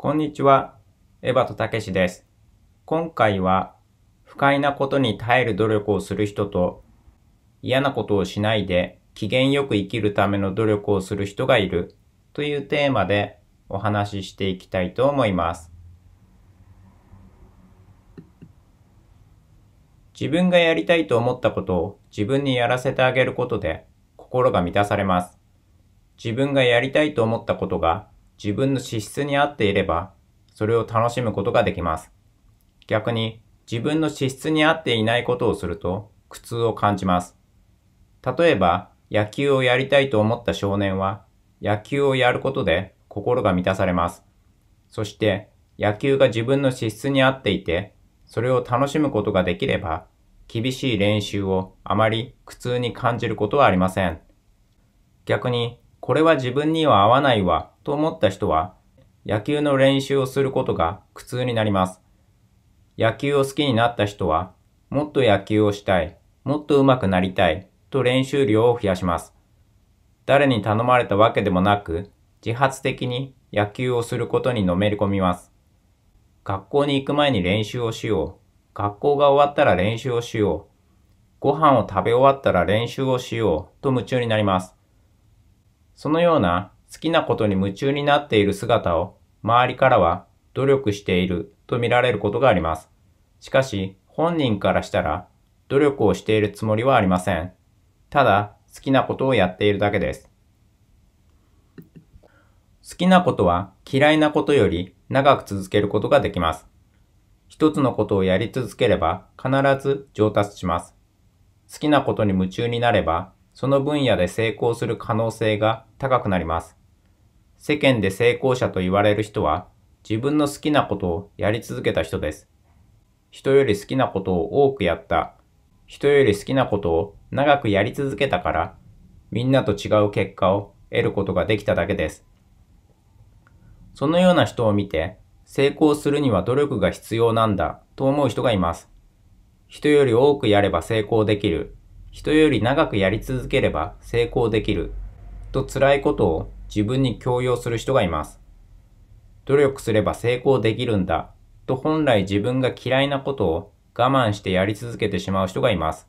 こんにちは。エバとたけしです。今回は、不快なことに耐える努力をする人と、嫌なことをしないで機嫌よく生きるための努力をする人がいるというテーマでお話ししていきたいと思います。自分がやりたいと思ったことを自分にやらせてあげることで心が満たされます。自分がやりたいと思ったことが自分の資質に合っていれば、それを楽しむことができます。逆に、自分の資質に合っていないことをすると、苦痛を感じます。例えば、野球をやりたいと思った少年は、野球をやることで心が満たされます。そして、野球が自分の資質に合っていて、それを楽しむことができれば、厳しい練習をあまり苦痛に感じることはありません。逆に、これは自分には合わないわと思った人は、野球の練習をすることが苦痛になります。野球を好きになった人は、もっと野球をしたい、もっと上手くなりたいと練習量を増やします。誰に頼まれたわけでもなく、自発的に野球をすることにのめり込みます。学校に行く前に練習をしよう。学校が終わったら練習をしよう。ご飯を食べ終わったら練習をしようと夢中になります。そのような好きなことに夢中になっている姿を周りからは努力していると見られることがあります。しかし本人からしたら努力をしているつもりはありません。ただ好きなことをやっているだけです。好きなことは嫌いなことより長く続けることができます。一つのことをやり続ければ必ず上達します。好きなことに夢中になればその分野で成功する可能性が高くなります。世間で成功者と言われる人は、自分の好きなことをやり続けた人です。人より好きなことを多くやった。人より好きなことを長くやり続けたから、みんなと違う結果を得ることができただけです。そのような人を見て、成功するには努力が必要なんだと思う人がいます。人より多くやれば成功できる人より長くやり続ければ成功できると辛いことを自分に強要する人がいます。努力すれば成功できるんだと本来自分が嫌いなことを我慢してやり続けてしまう人がいます。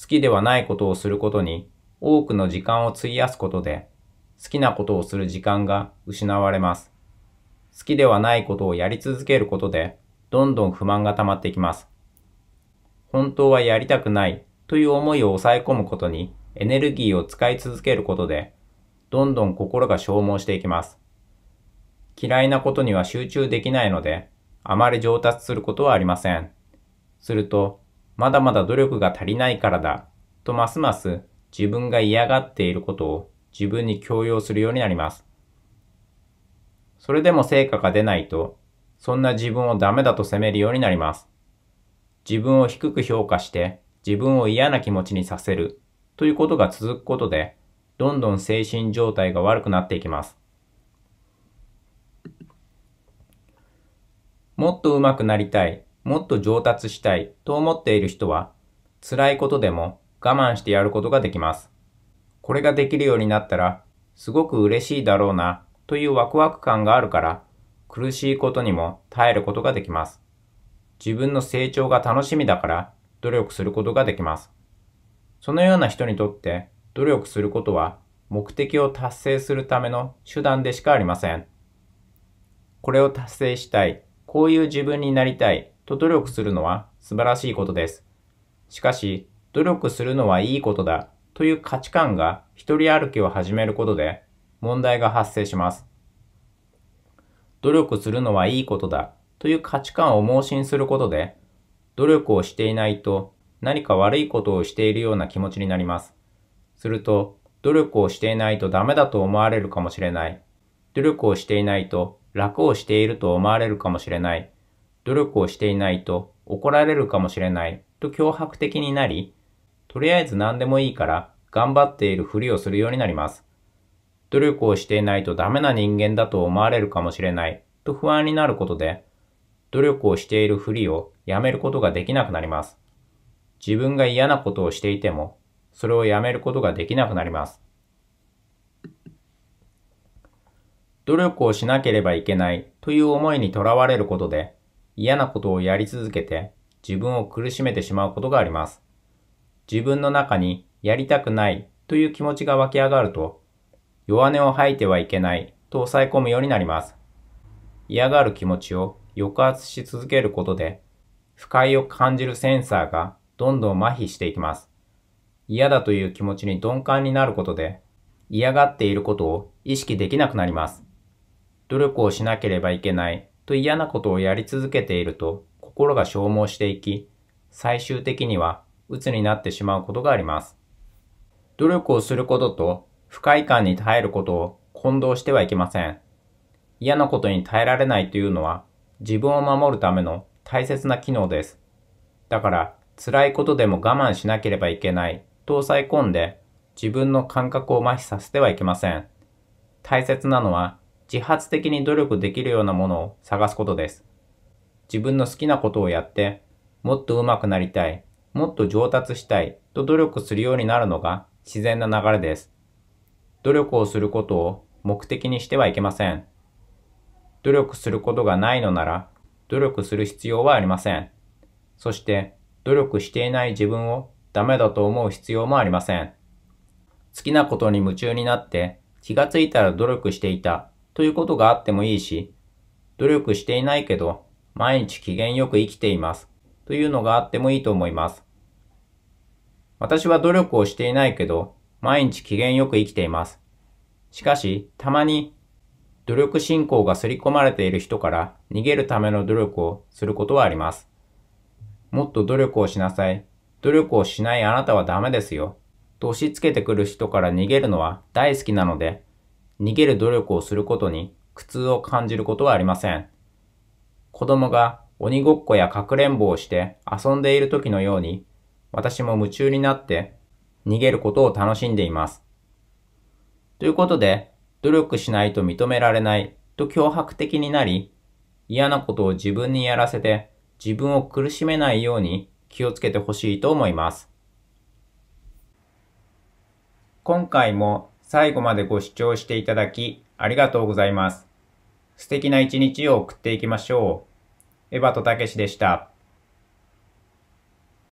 好きではないことをすることに多くの時間を費やすことで好きなことをする時間が失われます。好きではないことをやり続けることでどんどん不満が溜まっていきます。本当はやりたくないという思いを抑え込むことにエネルギーを使い続けることで、どんどん心が消耗していきます。嫌いなことには集中できないので、あまり上達することはありません。すると、まだまだ努力が足りないからだ、とますます自分が嫌がっていることを自分に強要するようになります。それでも成果が出ないと、そんな自分をダメだと責めるようになります。自分を低く評価して、自分を嫌な気持ちにさせるということが続くことで、どんどん精神状態が悪くなっていきます。もっと上手くなりたい、もっと上達したいと思っている人は、辛いことでも我慢してやることができます。これができるようになったら、すごく嬉しいだろうなというワクワク感があるから、苦しいことにも耐えることができます。自分の成長が楽しみだから、努力することができます。そのような人にとって努力することは目的を達成するための手段でしかありません。これを達成したい、こういう自分になりたいと努力するのは素晴らしいことです。しかし、努力するのはいいことだという価値観が一人歩きを始めることで問題が発生します。努力するのはいいことだという価値観を盲信することで努力をしていないと何か悪いことをしているような気持ちになります。すると、努力をしていないとダメだと思われるかもしれない。努力をしていないと楽をしていると思われるかもしれない。努力をしていないと怒られるかもしれないと脅迫的になり、とりあえず何でもいいから頑張っているふりをするようになります。努力をしていないとダメな人間だと思われるかもしれないと不安になることで、努力をしているふりをやめることができなくなります。自分が嫌なことをしていても、それをやめることができなくなります。努力をしなければいけないという思いにとらわれることで、嫌なことをやり続けて自分を苦しめてしまうことがあります。自分の中にやりたくないという気持ちが湧き上がると、弱音を吐いてはいけないと抑え込むようになります。嫌がる気持ちを抑圧し続けることで、不快を感じるセンサーがどんどん麻痺していきます。嫌だという気持ちに鈍感になることで、嫌がっていることを意識できなくなります。努力をしなければいけないと嫌なことをやり続けていると心が消耗していき、最終的には鬱になってしまうことがあります。努力をすることと不快感に耐えることを混同してはいけません。嫌なことに耐えられないというのは自分を守るための大切な機能です。だから、辛いことでも我慢しなければいけないと抑え込んで自分の感覚を麻痺させてはいけません。大切なのは自発的に努力できるようなものを探すことです。自分の好きなことをやって、もっと上手くなりたい、もっと上達したいと努力するようになるのが自然な流れです。努力をすることを目的にしてはいけません。努力することがないのなら、努力する必要はありません。そして、努力していない自分をダメだと思う必要もありません。好きなことに夢中になって、気がついたら努力していたということがあってもいいし、努力していないけど、毎日機嫌よく生きていますというのがあってもいいと思います。私は努力をしていないけど、毎日機嫌よく生きています。しかし、たまに努力信仰が刷り込まれている人から逃げるための努力をすることはあります。もっと努力をしなさい。努力をしないあなたはダメですよ。と押し付けてくる人から逃げるのは大好きなので、逃げる努力をすることに苦痛を感じることはありません。子供が鬼ごっこやかくれんぼをして遊んでいる時のように、私も夢中になって逃げることを楽しんでいます。ということで、努力しないと認められないと脅迫的になり、嫌なことを自分にやらせて自分を苦しめないように気をつけてほしいと思います。今回も最後までご視聴していただきありがとうございます。素敵な一日を送っていきましょう。エバとたけしでした。